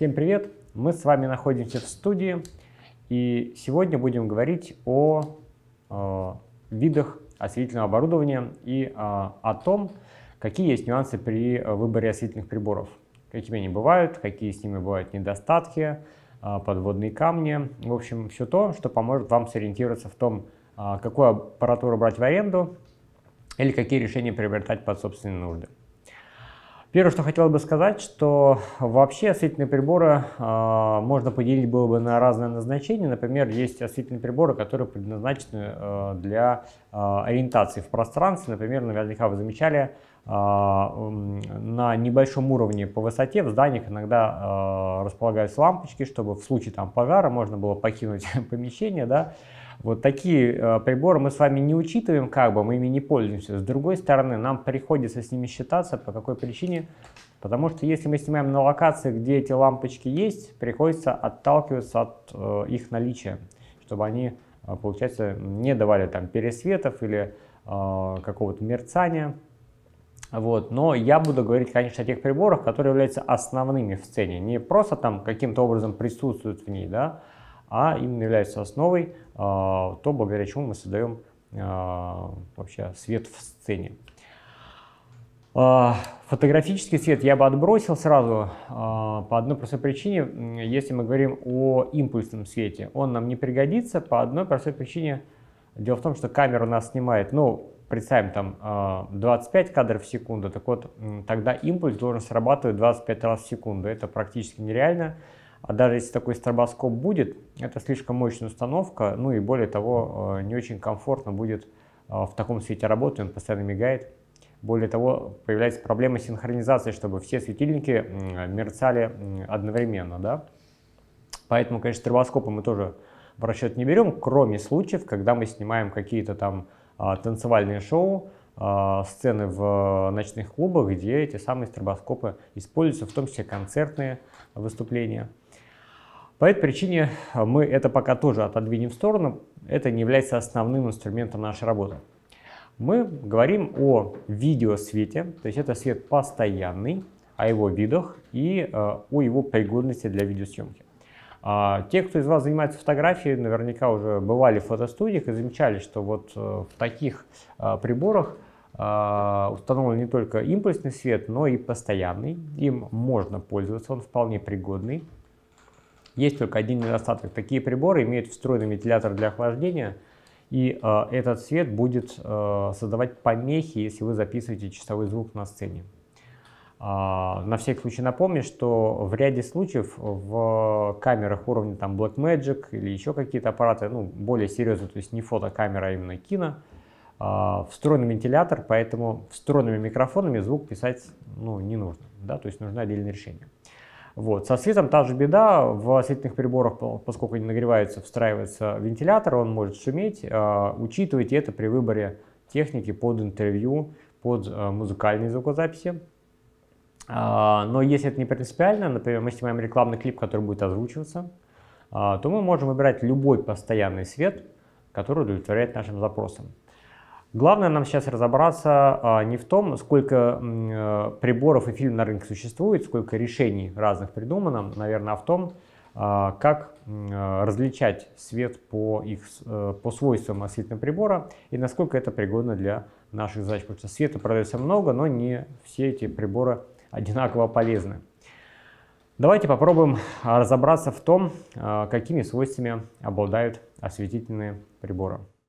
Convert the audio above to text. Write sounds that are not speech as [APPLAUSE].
Всем привет! Мы с вами находимся в студии и сегодня будем говорить о э, видах осветительного оборудования и э, о том, какие есть нюансы при э, выборе осветительных приборов, какими они бывают, какие с ними бывают недостатки, э, подводные камни, в общем, все то, что поможет вам сориентироваться в том, э, какую аппаратуру брать в аренду или какие решения приобретать под собственные нужды. Первое, что хотел бы сказать, что вообще осветительные приборы э, можно поделить было бы на разное назначение. Например, есть осветительные приборы, которые предназначены э, для э, ориентации в пространстве. Например, наверняка вы замечали, э, на небольшом уровне по высоте в зданиях иногда э, располагаются лампочки, чтобы в случае там, пожара можно было покинуть [LAUGHS] помещение. Да? Вот такие э, приборы мы с вами не учитываем, как бы мы ими не пользуемся. С другой стороны, нам приходится с ними считаться. По какой причине? Потому что если мы снимаем на локации, где эти лампочки есть, приходится отталкиваться от э, их наличия, чтобы они, э, получается, не давали там пересветов или какого-то мерцания. Вот. Но я буду говорить, конечно, о тех приборах, которые являются основными в сцене. Не просто там каким-то образом присутствуют в ней, да, а именно является основой, а, то благодаря чему мы создаем а, вообще свет в сцене. А, фотографический свет я бы отбросил сразу по одной простой причине. Если мы говорим о импульсном свете, он нам не пригодится по одной простой причине. Дело в том, что камера у нас снимает, ну, представим, там 25 кадров в секунду, так вот, тогда импульс должен срабатывать 25 раз в секунду. Это практически нереально. А даже если такой стробоскоп будет, это слишком мощная установка, ну и более того, э, не очень комфортно будет э, в таком свете работать, он постоянно мигает. Более того, появляется проблема синхронизации, чтобы все светильники мерцали одновременно. Да? Поэтому, конечно, стробоскопы мы тоже в расчет не берем, кроме случаев, когда мы снимаем какие-то там а, танцевальные шоу, а, сцены в э, ночных клубах, где эти самые стробоскопы используются, в том числе концертные выступления. По этой причине а, мы это пока тоже отодвинем в сторону. Это не является основным инструментом нашей работы. Мы говорим о видеосвете, то есть это свет постоянный, о его видах и а, о его пригодности для видеосъемки. А, те, кто из вас занимается фотографией, наверняка уже бывали в фотостудиях и замечали, что вот э, в таких приборах установлен не только импульсный свет, но и постоянный. Им можно пользоваться, он вполне пригодный. Есть только один недостаток. Такие приборы имеют встроенный вентилятор для охлаждения, и э, этот свет будет э, создавать помехи, если вы записываете часовой звук на сцене. А, на всякий случай напомню, что в ряде случаев в камерах уровня там, Blackmagic или еще какие-то аппараты, ну, более серьезные, то есть не фотокамера, а именно кино, а, встроенный вентилятор, поэтому встроенными микрофонами звук писать ну, не нужно. Да? То есть нужно отдельное решение. Вот. Со светом та же беда. В осветительных приборах, поскольку не нагревается, встраивается вентилятор, он может шуметь. А, учитывайте это при выборе техники под интервью, под э, музыкальные звукозаписи. А, но если это не принципиально, например, мы снимаем рекламный клип, который будет озвучиваться, а, то мы можем выбирать любой постоянный свет, который удовлетворяет нашим запросам. Главное нам сейчас разобраться а, не в том, сколько э, приборов и фильм на рынке существует, сколько решений разных придумано, наверное, а в том, а, как э, различать свет по, их, э, по свойствам осветительного прибора и насколько это пригодно для наших задач. Потому что света продается много, но не все эти приборы одинаково полезны. Давайте попробуем а, разобраться в том, какими свойствами обладают осветительные приборы.